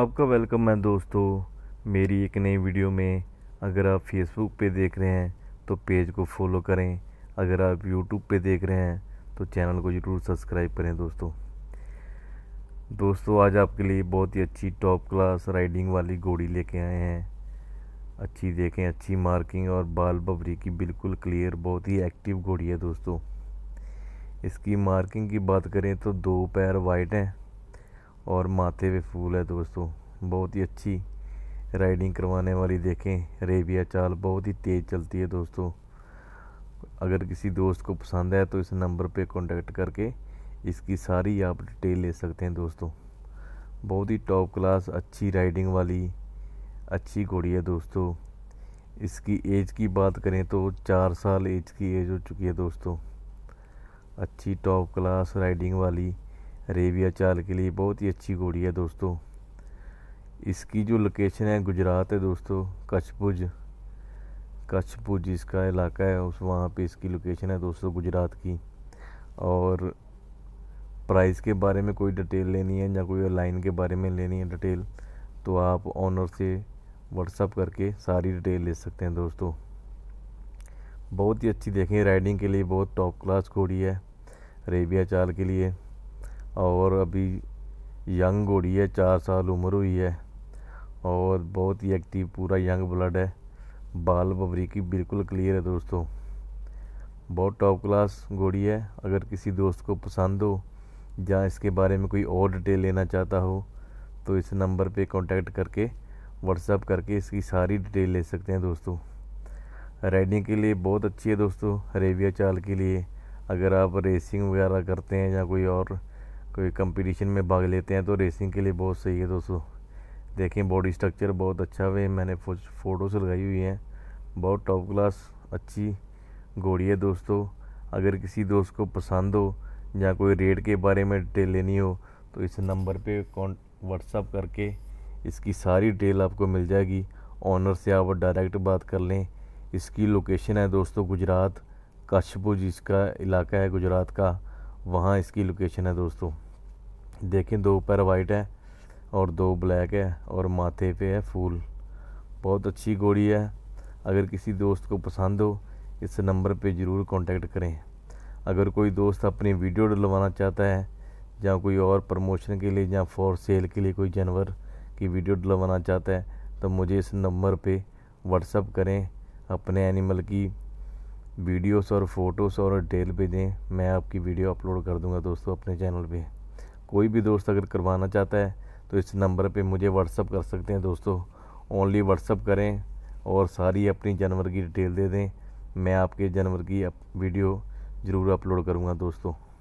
आपका वेलकम है दोस्तों मेरी एक नई वीडियो में अगर आप फेसबुक पे देख रहे हैं तो पेज को फॉलो करें अगर आप यूट्यूब पे देख रहे हैं तो चैनल को ज़रूर सब्सक्राइब करें दोस्तों दोस्तों आज आपके लिए बहुत ही अच्छी टॉप क्लास राइडिंग वाली घोड़ी लेके आए हैं अच्छी देखें अच्छी मार्किंग और बाल बबरी की बिल्कुल क्लियर बहुत ही एक्टिव घोड़ी है दोस्तों इसकी मार्किंग की बात करें तो दो पैर वाइट हैं और माथे पे फूल है दोस्तों बहुत ही अच्छी राइडिंग करवाने वाली देखें रेबिया चाल बहुत ही तेज़ चलती है दोस्तों अगर किसी दोस्त को पसंद है तो इस नंबर पे कांटेक्ट करके इसकी सारी आप डिटेल ले सकते हैं दोस्तों बहुत ही टॉप क्लास अच्छी राइडिंग वाली अच्छी घोड़ी है दोस्तों इसकी एज की बात करें तो चार साल एज की एज हो चुकी है दोस्तों अच्छी टॉप क्लास राइडिंग वाली रेबिया चाल के लिए बहुत ही अच्छी घोड़ी है दोस्तों इसकी जो लोकेशन है गुजरात है दोस्तों कच्छभुज कच्छभुज इसका इलाका है उस वहाँ पे इसकी लोकेशन है दोस्तों गुजरात की और प्राइस के बारे में कोई डिटेल लेनी है या कोई लाइन के बारे में लेनी है डिटेल तो आप ऑनर से व्हाट्सअप करके सारी डिटेल ले सकते हैं दोस्तों बहुत ही अच्छी देखें राइडिंग के लिए बहुत टॉप क्लास घोड़ी है रेबिया चाल के लिए और अभी यंग घोड़ी है चार साल उम्र हुई है और बहुत ही एक्टिव पूरा यंग ब्लड है बाल बबरी की बिल्कुल क्लियर है दोस्तों बहुत टॉप क्लास घोड़ी है अगर किसी दोस्त को पसंद हो या इसके बारे में कोई और डिटेल लेना चाहता हो तो इस नंबर पे कांटेक्ट करके व्हाट्सअप करके इसकी सारी डिटेल ले सकते हैं दोस्तों राइडिंग के लिए बहुत अच्छी है दोस्तों रेविया चाल के लिए अगर आप रेसिंग वगैरह करते हैं या कोई और कोई कंपटीशन में भाग लेते हैं तो रेसिंग के लिए बहुत सही है दोस्तों देखें बॉडी स्ट्रक्चर बहुत अच्छा हुए मैंने फ़ोटोज़ लगाई हुई हैं बहुत टॉप क्लास अच्छी घोड़ी है दोस्तों अगर किसी दोस्त को पसंद हो या कोई रेट के बारे में डिटेल लेनी हो तो इस नंबर पे कॉन् व्हाट्सअप करके इसकी सारी डिटेल आपको मिल जाएगी ऑनर से आप डायरेक्ट बात कर लें इसकी लोकेशन है दोस्तों गुजरात कश्यपुर जिसका इलाका है गुजरात का वहाँ इसकी लोकेशन है दोस्तों देखें दो पैर वाइट है और दो ब्लैक है और माथे पे है फूल बहुत अच्छी घोड़ी है अगर किसी दोस्त को पसंद हो इस नंबर पे ज़रूर कांटेक्ट करें अगर कोई दोस्त अपनी वीडियो डलवाना चाहता है या कोई और प्रमोशन के लिए या फॉर सेल के लिए कोई जानवर की वीडियो डलवाना चाहता है तो मुझे इस नंबर पे व्हाट्सअप करें अपने एनिमल की वीडियोस और फ़ोटोज़ और डिटेल भेजें मैं आपकी वीडियो अपलोड कर दूंगा दोस्तों अपने चैनल पे कोई भी दोस्त अगर करवाना चाहता है तो इस नंबर पे मुझे व्हाट्सअप कर सकते हैं दोस्तों ओनली व्हाट्सअप करें और सारी अपनी जानवर की डिटेल दे दें मैं आपके जानवर की वीडियो ज़रूर अपलोड करूँगा दोस्तों